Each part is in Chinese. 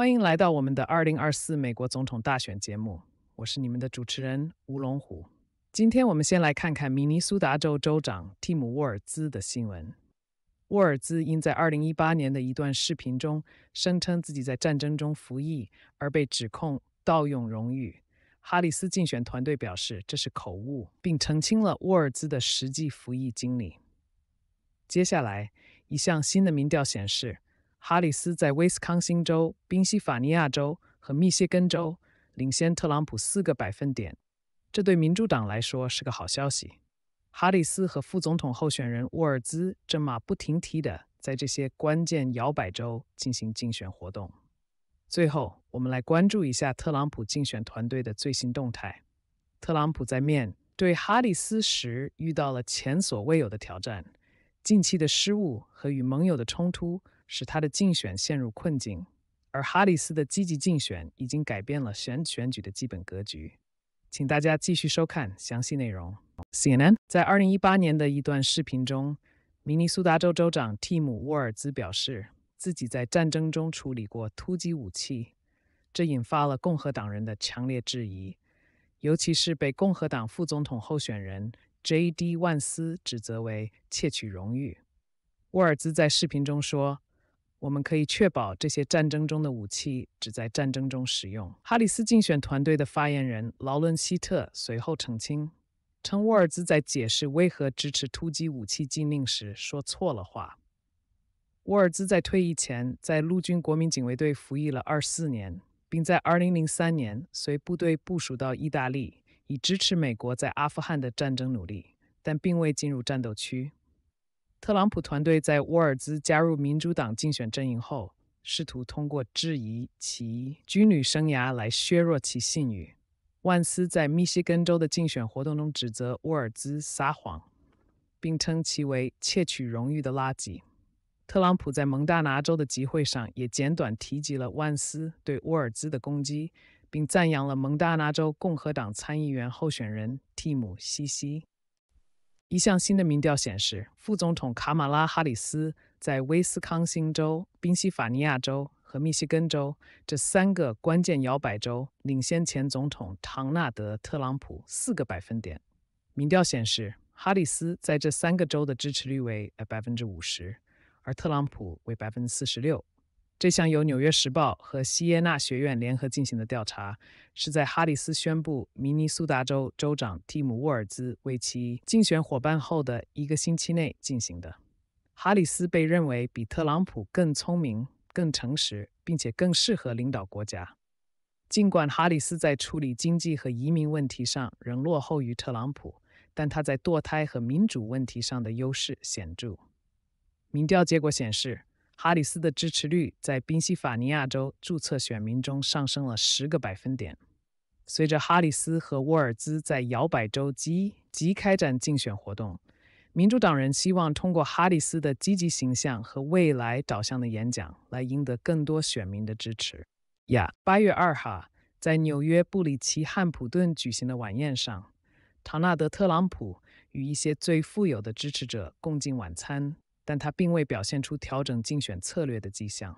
欢迎来到我们的二零二四美国总统大选节目，我是你们的主持人吴龙虎。今天我们先来看看明尼苏达州州长蒂姆·沃尔兹的新闻。沃尔兹因在二零一八年的一段视频中声称自己在战争中服役而被指控盗用荣誉。哈里斯竞选团队表示这是口误，并澄清了沃尔兹的实际服役经历。接下来，一项新的民调显示。哈里斯在威斯康星州、宾夕法尼亚州和密歇根州领先特朗普四个百分点，这对民主党来说是个好消息。哈里斯和副总统候选人沃尔兹正马不停蹄地在这些关键摇摆州进行竞选活动。最后，我们来关注一下特朗普竞选团队的最新动态。特朗普在面对哈里斯时遇到了前所未有的挑战，近期的失误和与盟友的冲突。使他的竞选陷入困境，而哈里斯的积极竞选已经改变了选选举的基本格局。请大家继续收看详细内容。CNN 在二零一八年的一段视频中，明尼苏达州州长蒂姆·沃尔兹表示自己在战争中处理过突击武器，这引发了共和党人的强烈质疑，尤其是被共和党副总统候选人 J.D. 万斯指责为窃取荣誉。沃尔兹在视频中说。我们可以确保这些战争中的武器只在战争中使用。哈里斯竞选团队的发言人劳伦·希特随后澄清，称沃尔兹在解释为何支持突击武器禁令时说错了话。沃尔兹在退役前在陆军国民警卫队服役了24年，并在2003年随部队部署到意大利，以支持美国在阿富汗的战争努力，但并未进入战斗区。特朗普团队在沃尔兹加入民主党竞选阵营后，试图通过质疑其军旅生涯来削弱其信誉。万斯在密歇根州的竞选活动中指责沃尔兹撒谎，并称其为“窃取荣誉的垃圾”。特朗普在蒙大拿州的集会上也简短提及了万斯对沃尔兹的攻击，并赞扬了蒙大拿州共和党参议员候选人蒂姆·西西。一项新的民调显示，副总统卡马拉·哈里斯在威斯康星州、宾夕法尼亚州和密西根州这三个关键摇摆州领先前总统唐纳德·特朗普四个百分点。民调显示，哈里斯在这三个州的支持率为百分之五十，而特朗普为百分之四十六。这项由《纽约时报》和西耶纳学院联合进行的调查，是在哈里斯宣布明尼苏达州州长蒂姆·沃尔兹为其竞选伙伴后的一个星期内进行的。哈里斯被认为比特朗普更聪明、更诚实，并且更适合领导国家。尽管哈里斯在处理经济和移民问题上仍落后于特朗普，但他在堕胎和民主问题上的优势显著。民调结果显示。哈里斯的支持率在宾夕法尼亚州注册选民中上升了十个百分点。随着哈里斯和沃尔兹在摇摆州积极开展竞选活动，民主党人希望通过哈里斯的积极形象和未来导向的演讲来赢得更多选民的支持。呀，八月二号，在纽约布里奇汉普顿举行的晚宴上，唐纳德特朗普与一些最富有的支持者共进晚餐。但他并未表现出调整竞选策略的迹象。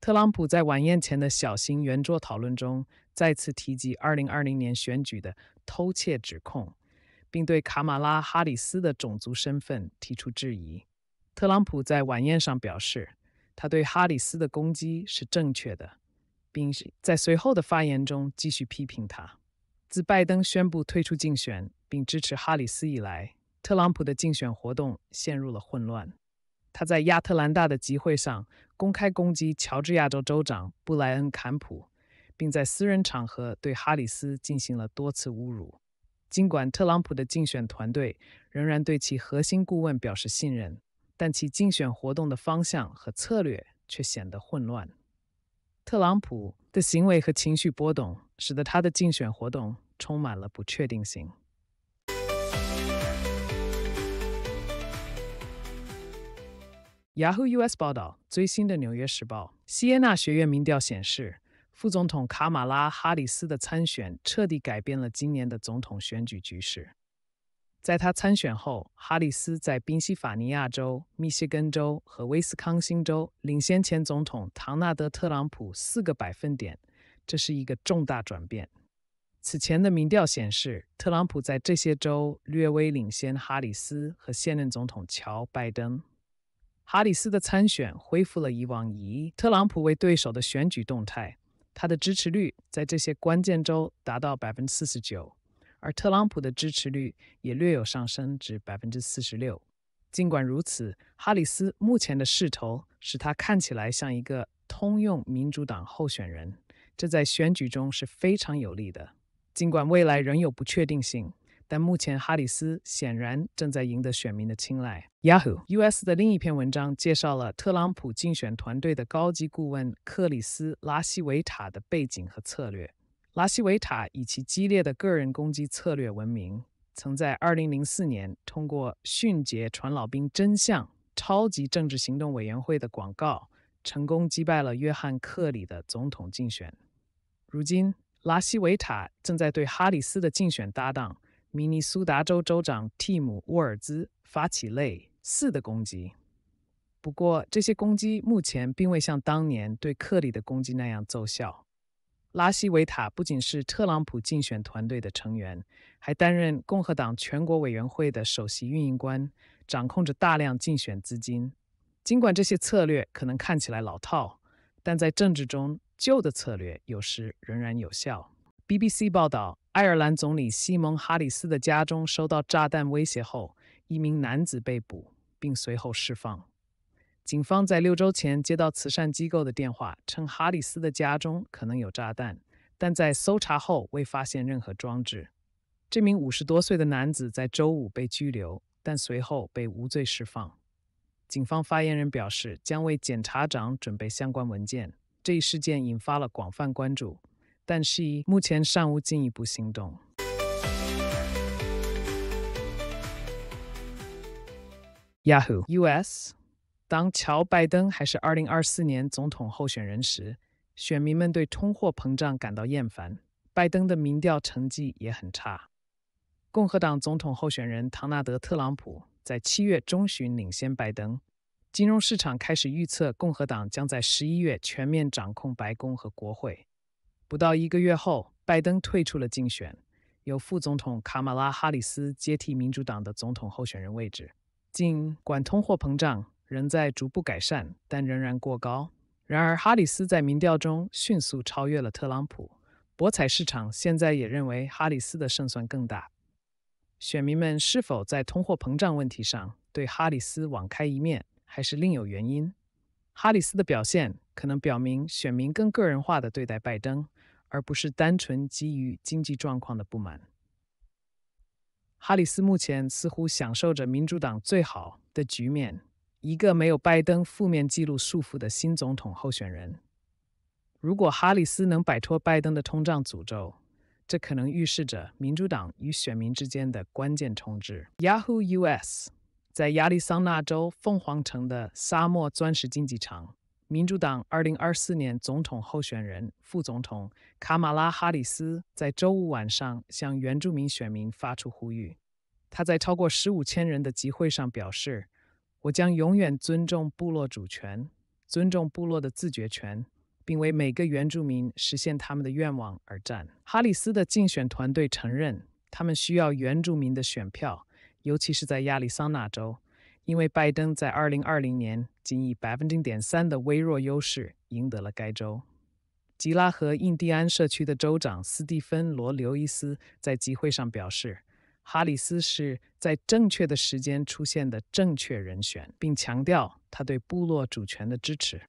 特朗普在晚宴前的小型圆桌讨论中再次提及二零二零年选举的偷窃指控，并对卡马拉·哈里斯的种族身份提出质疑。特朗普在晚宴上表示，他对哈里斯的攻击是正确的，并在随后的发言中继续批评他。自拜登宣布退出竞选并支持哈里斯以来，特朗普的竞选活动陷入了混乱。他在亚特兰大的集会上公开攻击乔治亚州州长布莱恩·坎普，并在私人场合对哈里斯进行了多次侮辱。尽管特朗普的竞选团队仍然对其核心顾问表示信任，但其竞选活动的方向和策略却显得混乱。特朗普的行为和情绪波动使得他的竞选活动充满了不确定性。Yahoo US 报道，最新的《纽约时报》西耶纳学院民调显示，副总统卡马拉·哈里斯的参选彻底改变了今年的总统选举局势。在他参选后，哈里斯在宾夕法尼亚州、密歇根州和威斯康星州领先前总统唐纳德·特朗普四个百分点，这是一个重大转变。此前的民调显示，特朗普在这些州略微领先哈里斯和现任总统乔·拜登。哈里斯的参选恢复了以往以特朗普为对手的选举动态。他的支持率在这些关键州达到百分之四十九，而特朗普的支持率也略有上升至百分之四十六。尽管如此，哈里斯目前的势头使他看起来像一个通用民主党候选人，这在选举中是非常有利的。尽管未来仍有不确定性。但目前，哈里斯显然正在赢得选民的青睐。Yahoo US 的另一篇文章介绍了特朗普竞选团队的高级顾问克里斯·拉西维塔的背景和策略。拉西维塔以其激烈的个人攻击策略闻名，曾在二零零四年通过迅捷传老兵真相超级政治行动委员会的广告，成功击败了约翰·克里的总统竞选。如今，拉西维塔正在对哈里斯的竞选搭档。明尼苏达州州长蒂姆·沃尔兹发起类似的攻击，不过这些攻击目前并未像当年对克里的攻击那样奏效。拉希维塔不仅是特朗普竞选团队的成员，还担任共和党全国委员会的首席运营官，掌控着大量竞选资金。尽管这些策略可能看起来老套，但在政治中，旧的策略有时仍然有效。BBC 报道。爱尔兰总理西蒙·哈里斯的家中收到炸弹威胁后，一名男子被捕并随后释放。警方在六周前接到慈善机构的电话，称哈里斯的家中可能有炸弹，但在搜查后未发现任何装置。这名五十多岁的男子在周五被拘留，但随后被无罪释放。警方发言人表示，将为检察长准备相关文件。这一事件引发了广泛关注。但是目前尚无进一步行动。Yahoo US，当乔·拜登还是2024年总统候选人时，选民们对通货膨胀感到厌烦，拜登的民调成绩也很差。共和党总统候选人唐纳德·特朗普在七月中旬领先拜登。金融市场开始预测共和党将在十一月全面掌控白宫和国会。不到一个月后，拜登退出了竞选，由副总统卡马拉·哈里斯接替民主党的总统候选人位置。尽管通货膨胀仍在逐步改善，但仍然过高。然而，哈里斯在民调中迅速超越了特朗普，博彩市场现在也认为哈里斯的胜算更大。选民们是否在通货膨胀问题上对哈里斯网开一面，还是另有原因？哈里斯的表现可能表明选民更个人化的对待拜登。而不是单纯基于经济状况的不满。哈里斯目前似乎享受着民主党最好的局面，一个没有拜登负面记录束缚的新总统候选人。如果哈里斯能摆脱拜登的通胀诅咒，这可能预示着民主党与选民之间的关键冲突。Yahoo US，在亚利桑那州凤凰城的沙漠钻石竞技场。民主党2024年总统候选人、副总统卡马拉·哈里斯在周五晚上向原住民选民发出呼吁。他在超过15000人的集会上表示：“我将永远尊重部落主权，尊重部落的自决权，并为每个原住民实现他们的愿望而战。”哈里斯的竞选团队承认，他们需要原住民的选票，尤其是在亚利桑那州。因为拜登在2020年仅以0.3%的微弱优势赢得了该州。吉拉和印第安社区的州长斯蒂芬·罗·刘伊斯在集会上表示，哈里斯是在正确的时间出现的正确人选，并强调他对部落主权的支持。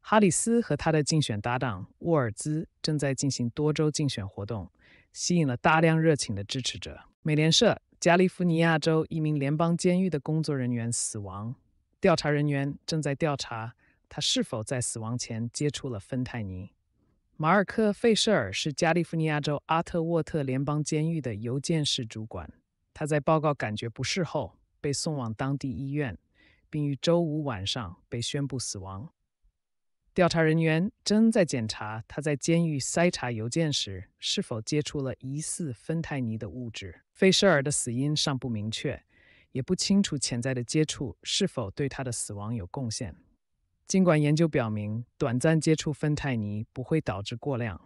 哈里斯和他的竞选搭档沃尔兹正在进行多州竞选活动，吸引了大量热情的支持者。美联社。加利福尼亚州一名联邦监狱的工作人员死亡，调查人员正在调查他是否在死亡前接触了芬太尼。马尔科·费舍尔是加利福尼亚州阿特沃特联邦监狱的邮件室主管，他在报告感觉不适后被送往当地医院，并于周五晚上被宣布死亡。调查人员正在检查他在监狱筛查邮件时是否接触了疑似芬太尼的物质。费舍尔的死因尚不明确，也不清楚潜在的接触是否对他的死亡有贡献。尽管研究表明，短暂接触芬太尼不会导致过量，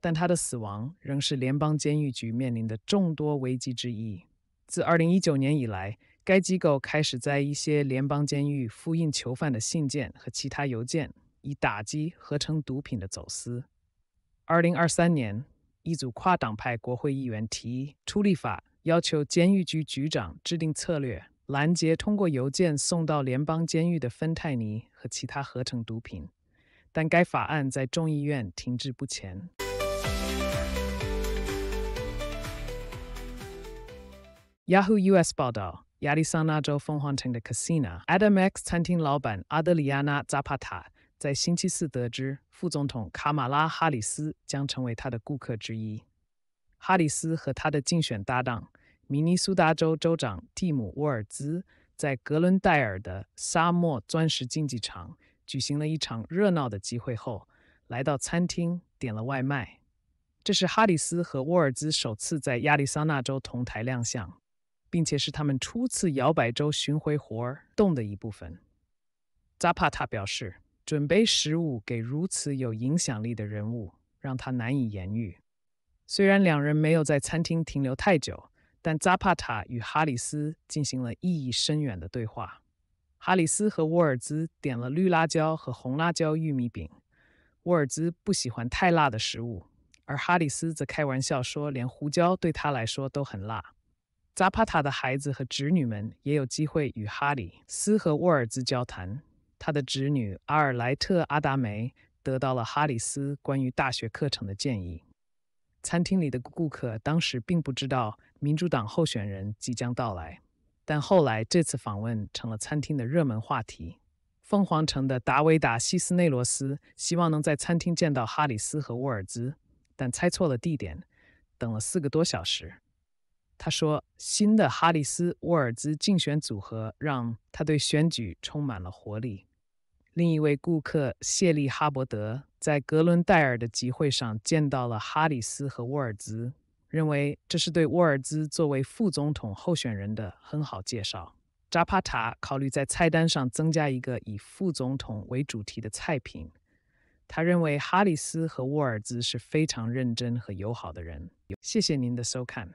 但他的死亡仍是联邦监狱局面临的众多危机之一。自2019年以来，该机构开始在一些联邦监狱复印囚犯的信件和其他邮件。以打击合成毒品的走私。二零二三年，一组跨党派国会议员提出立法，要求监狱局局长制定策略，拦截通过邮件送到联邦监狱的芬太尼和其他合成毒品。但该法案在众议院停滞不前。Yahoo US 报道：亚利桑那州凤凰城的 Casina a d a m x 餐厅老板阿德里亚纳扎帕塔。在星期四得知副总统卡马拉·哈里斯将成为他的顾客之一。哈里斯和他的竞选搭档、明尼苏达州州长蒂姆·沃尔兹在格伦戴尔的沙漠钻石竞技场举行了一场热闹的集会后，来到餐厅点了外卖。这是哈里斯和沃尔兹首次在亚利桑那州同台亮相，并且是他们初次摇摆州巡回活动的一部分。扎帕塔表示。准备食物给如此有影响力的人物，让他难以言喻。虽然两人没有在餐厅停留太久，但扎帕塔与哈里斯进行了意义深远的对话。哈里斯和沃尔兹点了绿辣椒和红辣椒玉米饼。沃尔兹不喜欢太辣的食物，而哈里斯则开玩笑说，连胡椒对他来说都很辣。扎帕塔的孩子和侄女们也有机会与哈里斯和沃尔兹交谈。他的侄女阿尔莱特·阿达梅得到了哈里斯关于大学课程的建议。餐厅里的顾客当时并不知道民主党候选人即将到来，但后来这次访问成了餐厅的热门话题。凤凰城的达维达·西斯内罗斯希望能在餐厅见到哈里斯和沃尔兹，但猜错了地点，等了四个多小时。他说：“新的哈里斯·沃尔兹竞选组合让他对选举充满了活力。”另一位顾客谢利哈伯德在格伦戴尔的集会上见到了哈里斯和沃尔兹，认为这是对沃尔兹作为副总统候选人的很好介绍。扎帕塔考虑在菜单上增加一个以副总统为主题的菜品。他认为哈里斯和沃尔兹是非常认真和友好的人。谢谢您的收看。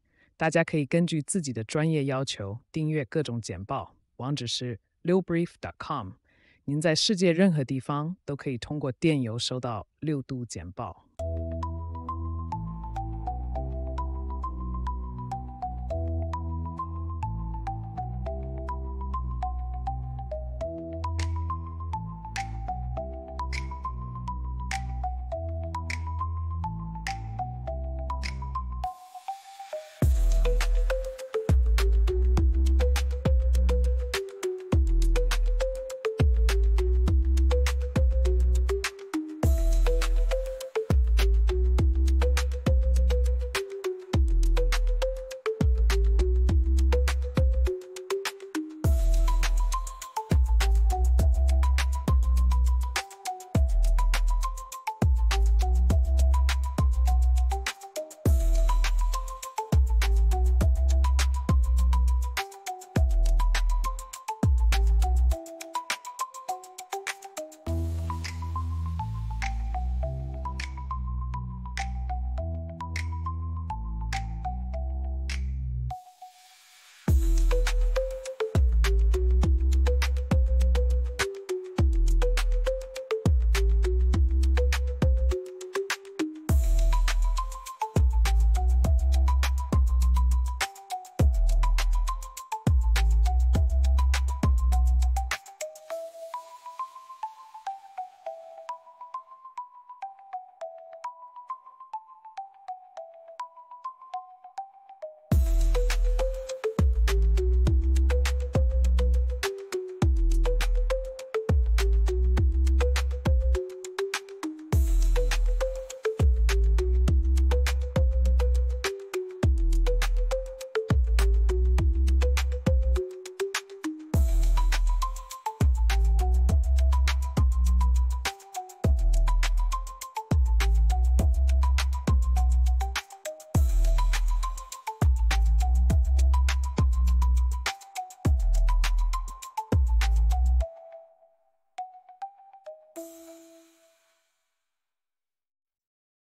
大家可以根据自己的专业要求订阅各种简报，网址是 l i l brief.com。您在世界任何地方都可以通过电邮收到六度简报。